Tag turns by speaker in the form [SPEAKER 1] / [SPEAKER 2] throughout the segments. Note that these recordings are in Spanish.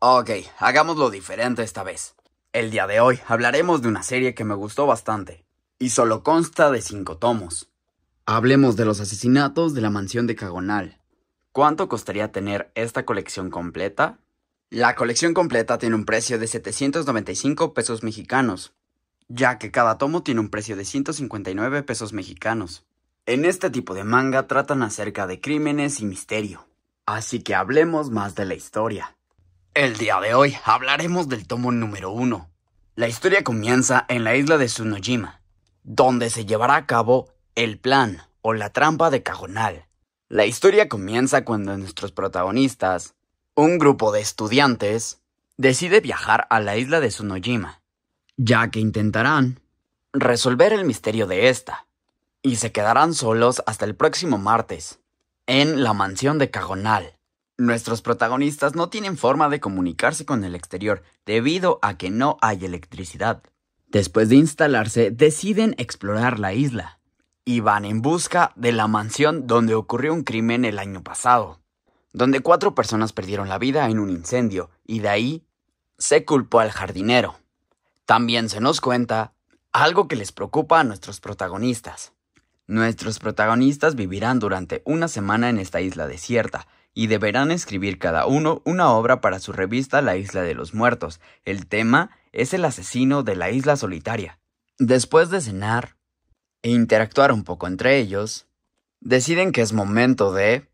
[SPEAKER 1] Ok, hagámoslo diferente esta vez. El día de hoy hablaremos de una serie que me gustó bastante, y solo consta de cinco tomos. Hablemos de los asesinatos de la mansión de Cagonal. ¿Cuánto costaría tener esta colección completa? La colección completa tiene un precio de 795 pesos mexicanos, ya que cada tomo tiene un precio de 159 pesos mexicanos. En este tipo de manga tratan acerca de crímenes y misterio, así que hablemos más de la historia. El día de hoy hablaremos del tomo número 1. La historia comienza en la isla de Tsunojima, donde se llevará a cabo el plan o la trampa de Cajonal. La historia comienza cuando nuestros protagonistas, un grupo de estudiantes, decide viajar a la isla de Sunojima, ya que intentarán resolver el misterio de esta, y se quedarán solos hasta el próximo martes, en la mansión de Cagonal. Nuestros protagonistas no tienen forma de comunicarse con el exterior debido a que no hay electricidad. Después de instalarse, deciden explorar la isla y van en busca de la mansión donde ocurrió un crimen el año pasado, donde cuatro personas perdieron la vida en un incendio y de ahí se culpó al jardinero. También se nos cuenta algo que les preocupa a nuestros protagonistas. Nuestros protagonistas vivirán durante una semana en esta isla desierta, y deberán escribir cada uno una obra para su revista La Isla de los Muertos. El tema es el asesino de la isla solitaria. Después de cenar e interactuar un poco entre ellos, deciden que es momento de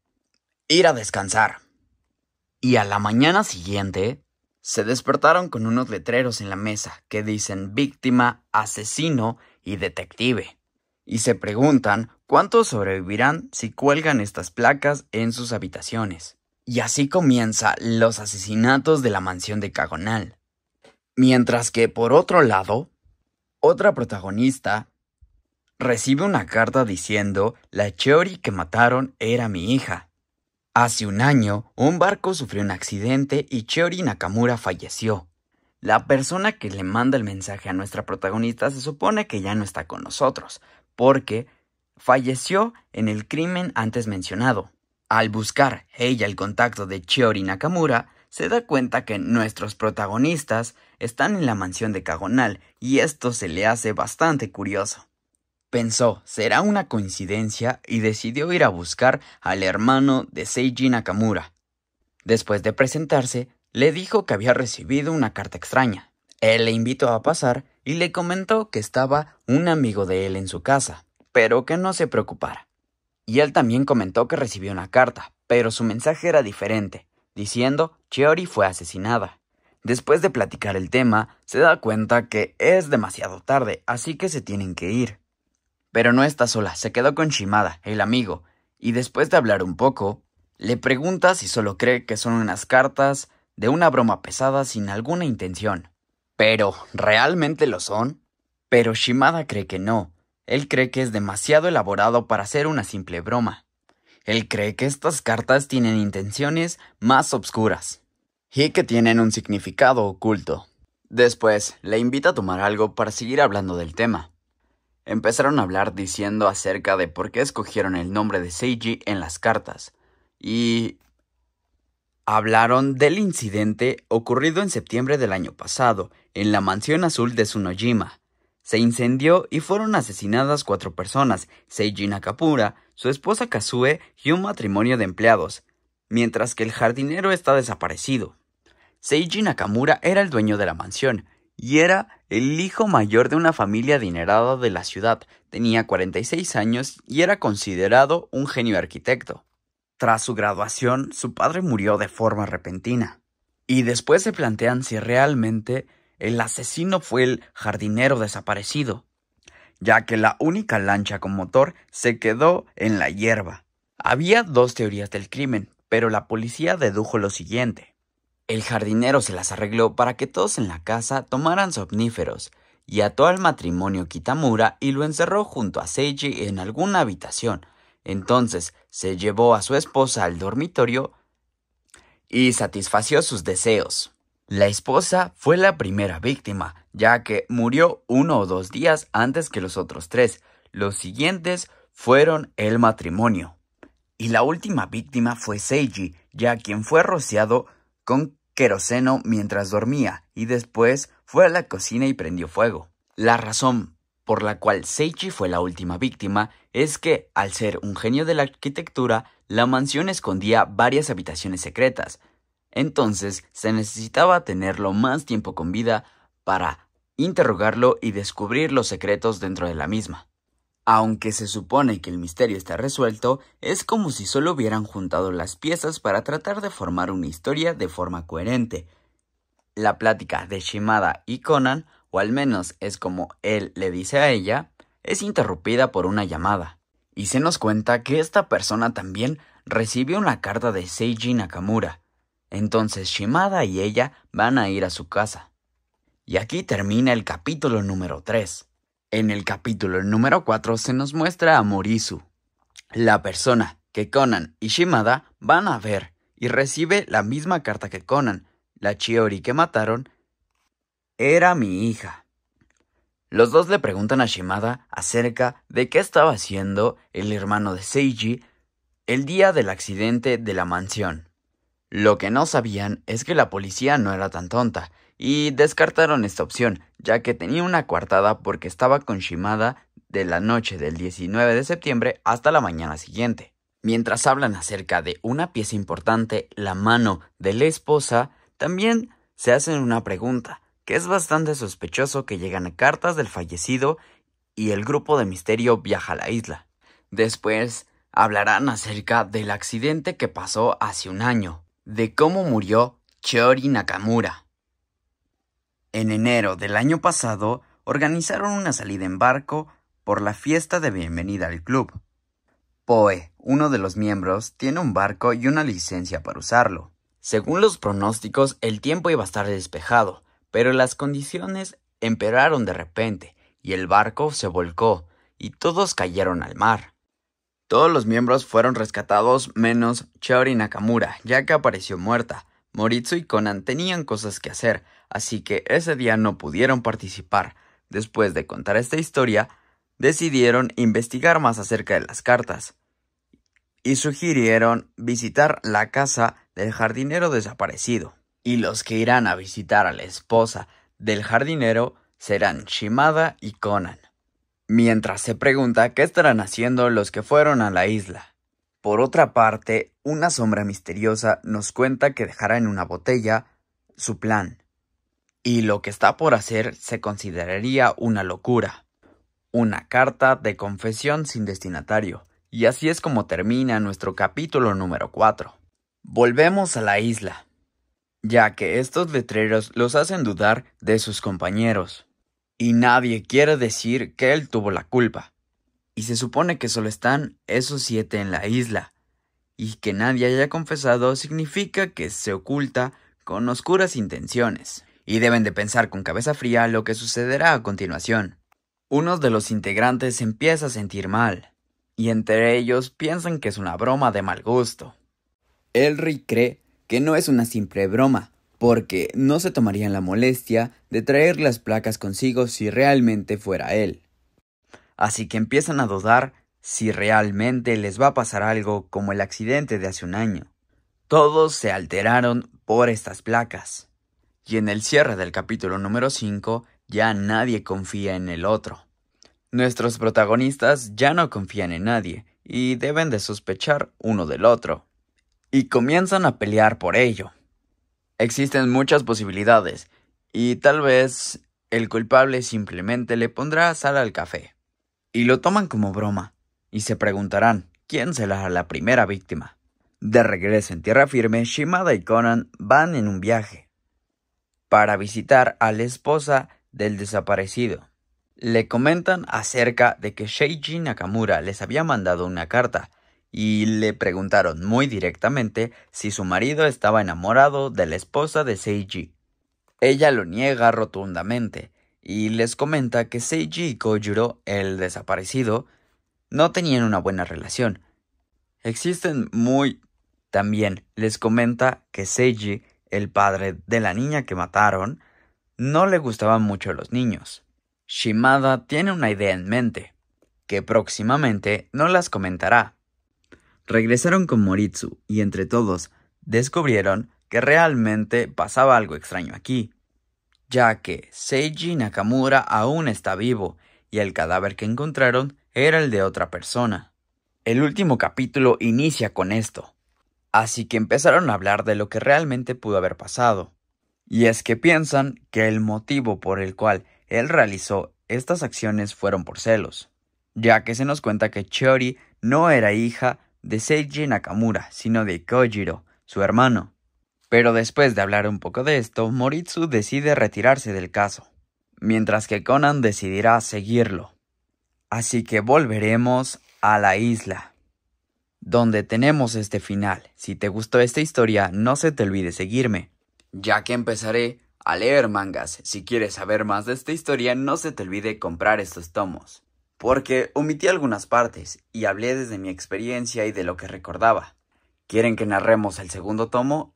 [SPEAKER 1] ir a descansar. Y a la mañana siguiente, se despertaron con unos letreros en la mesa que dicen víctima, asesino y detective. Y se preguntan ¿Cuántos sobrevivirán si cuelgan estas placas en sus habitaciones? Y así comienza los asesinatos de la mansión de Cagonal. Mientras que, por otro lado, otra protagonista recibe una carta diciendo la Cheori que mataron era mi hija. Hace un año, un barco sufrió un accidente y Cheori Nakamura falleció. La persona que le manda el mensaje a nuestra protagonista se supone que ya no está con nosotros, porque falleció en el crimen antes mencionado. Al buscar ella el contacto de Chiori Nakamura, se da cuenta que nuestros protagonistas están en la mansión de Cagonal y esto se le hace bastante curioso. Pensó, será una coincidencia y decidió ir a buscar al hermano de Seiji Nakamura. Después de presentarse, le dijo que había recibido una carta extraña. Él le invitó a pasar y le comentó que estaba un amigo de él en su casa pero que no se preocupara. Y él también comentó que recibió una carta, pero su mensaje era diferente, diciendo Chiori fue asesinada. Después de platicar el tema, se da cuenta que es demasiado tarde, así que se tienen que ir. Pero no está sola, se quedó con Shimada, el amigo, y después de hablar un poco, le pregunta si solo cree que son unas cartas de una broma pesada sin alguna intención. Pero, ¿realmente lo son? Pero Shimada cree que no, él cree que es demasiado elaborado para ser una simple broma. Él cree que estas cartas tienen intenciones más obscuras y que tienen un significado oculto. Después, le invita a tomar algo para seguir hablando del tema. Empezaron a hablar diciendo acerca de por qué escogieron el nombre de Seiji en las cartas, y hablaron del incidente ocurrido en septiembre del año pasado en la mansión azul de Tsunojima, se incendió y fueron asesinadas cuatro personas, Seiji Nakamura, su esposa Kazue y un matrimonio de empleados, mientras que el jardinero está desaparecido. Seiji Nakamura era el dueño de la mansión, y era el hijo mayor de una familia adinerada de la ciudad. Tenía 46 años y era considerado un genio arquitecto. Tras su graduación, su padre murió de forma repentina. Y después se plantean si realmente el asesino fue el jardinero desaparecido, ya que la única lancha con motor se quedó en la hierba. Había dos teorías del crimen, pero la policía dedujo lo siguiente. El jardinero se las arregló para que todos en la casa tomaran somníferos y ató al matrimonio Kitamura y lo encerró junto a Seiji en alguna habitación. Entonces se llevó a su esposa al dormitorio y satisfació sus deseos. La esposa fue la primera víctima, ya que murió uno o dos días antes que los otros tres. Los siguientes fueron el matrimonio. Y la última víctima fue Seiji, ya quien fue rociado con queroseno mientras dormía y después fue a la cocina y prendió fuego. La razón por la cual Seiji fue la última víctima es que, al ser un genio de la arquitectura, la mansión escondía varias habitaciones secretas, entonces se necesitaba tenerlo más tiempo con vida para interrogarlo y descubrir los secretos dentro de la misma. Aunque se supone que el misterio está resuelto, es como si solo hubieran juntado las piezas para tratar de formar una historia de forma coherente. La plática de Shimada y Conan, o al menos es como él le dice a ella, es interrumpida por una llamada. Y se nos cuenta que esta persona también recibió una carta de Seiji Nakamura, entonces Shimada y ella van a ir a su casa. Y aquí termina el capítulo número 3. En el capítulo número 4 se nos muestra a Morisu, la persona que Conan y Shimada van a ver, y recibe la misma carta que Conan, la Chiori que mataron, era mi hija. Los dos le preguntan a Shimada acerca de qué estaba haciendo el hermano de Seiji el día del accidente de la mansión. Lo que no sabían es que la policía no era tan tonta, y descartaron esta opción, ya que tenía una coartada porque estaba con de la noche del 19 de septiembre hasta la mañana siguiente. Mientras hablan acerca de una pieza importante, la mano de la esposa, también se hacen una pregunta, que es bastante sospechoso que llegan cartas del fallecido y el grupo de misterio viaja a la isla. Después hablarán acerca del accidente que pasó hace un año, de cómo murió Chiori Nakamura. En enero del año pasado organizaron una salida en barco por la fiesta de bienvenida al club. Poe, uno de los miembros, tiene un barco y una licencia para usarlo. Según los pronósticos, el tiempo iba a estar despejado, pero las condiciones empeoraron de repente y el barco se volcó y todos cayeron al mar. Todos los miembros fueron rescatados menos Chaori Nakamura, ya que apareció muerta. Morizo y Conan tenían cosas que hacer, así que ese día no pudieron participar. Después de contar esta historia, decidieron investigar más acerca de las cartas y sugirieron visitar la casa del jardinero desaparecido. Y los que irán a visitar a la esposa del jardinero serán Shimada y Conan mientras se pregunta qué estarán haciendo los que fueron a la isla. Por otra parte, una sombra misteriosa nos cuenta que dejará en una botella su plan, y lo que está por hacer se consideraría una locura, una carta de confesión sin destinatario, y así es como termina nuestro capítulo número 4. Volvemos a la isla, ya que estos letreros los hacen dudar de sus compañeros y nadie quiere decir que él tuvo la culpa. Y se supone que solo están esos siete en la isla, y que nadie haya confesado significa que se oculta con oscuras intenciones, y deben de pensar con cabeza fría lo que sucederá a continuación. Uno de los integrantes empieza a sentir mal, y entre ellos piensan que es una broma de mal gusto. Elry cree que no es una simple broma, porque no se tomarían la molestia de traer las placas consigo si realmente fuera él. Así que empiezan a dudar si realmente les va a pasar algo como el accidente de hace un año. Todos se alteraron por estas placas. Y en el cierre del capítulo número 5 ya nadie confía en el otro. Nuestros protagonistas ya no confían en nadie y deben de sospechar uno del otro. Y comienzan a pelear por ello. Existen muchas posibilidades y tal vez el culpable simplemente le pondrá sal al café. Y lo toman como broma y se preguntarán quién será la primera víctima. De regreso en tierra firme, Shimada y Conan van en un viaje para visitar a la esposa del desaparecido. Le comentan acerca de que Sheiji Nakamura les había mandado una carta y le preguntaron muy directamente si su marido estaba enamorado de la esposa de Seiji. Ella lo niega rotundamente y les comenta que Seiji y Kojuro, el desaparecido, no tenían una buena relación. Existen muy... También les comenta que Seiji, el padre de la niña que mataron, no le gustaban mucho los niños. Shimada tiene una idea en mente, que próximamente no las comentará, Regresaron con Moritsu y entre todos descubrieron que realmente pasaba algo extraño aquí, ya que Seiji Nakamura aún está vivo y el cadáver que encontraron era el de otra persona. El último capítulo inicia con esto, así que empezaron a hablar de lo que realmente pudo haber pasado. Y es que piensan que el motivo por el cual él realizó estas acciones fueron por celos, ya que se nos cuenta que Chori no era hija de Seiji Nakamura, sino de Kojiro, su hermano. Pero después de hablar un poco de esto, Moritsu decide retirarse del caso, mientras que Conan decidirá seguirlo. Así que volveremos a la isla, donde tenemos este final. Si te gustó esta historia, no se te olvide seguirme, ya que empezaré a leer mangas. Si quieres saber más de esta historia, no se te olvide comprar estos tomos porque omití algunas partes y hablé desde mi experiencia y de lo que recordaba. ¿Quieren que narremos el segundo tomo?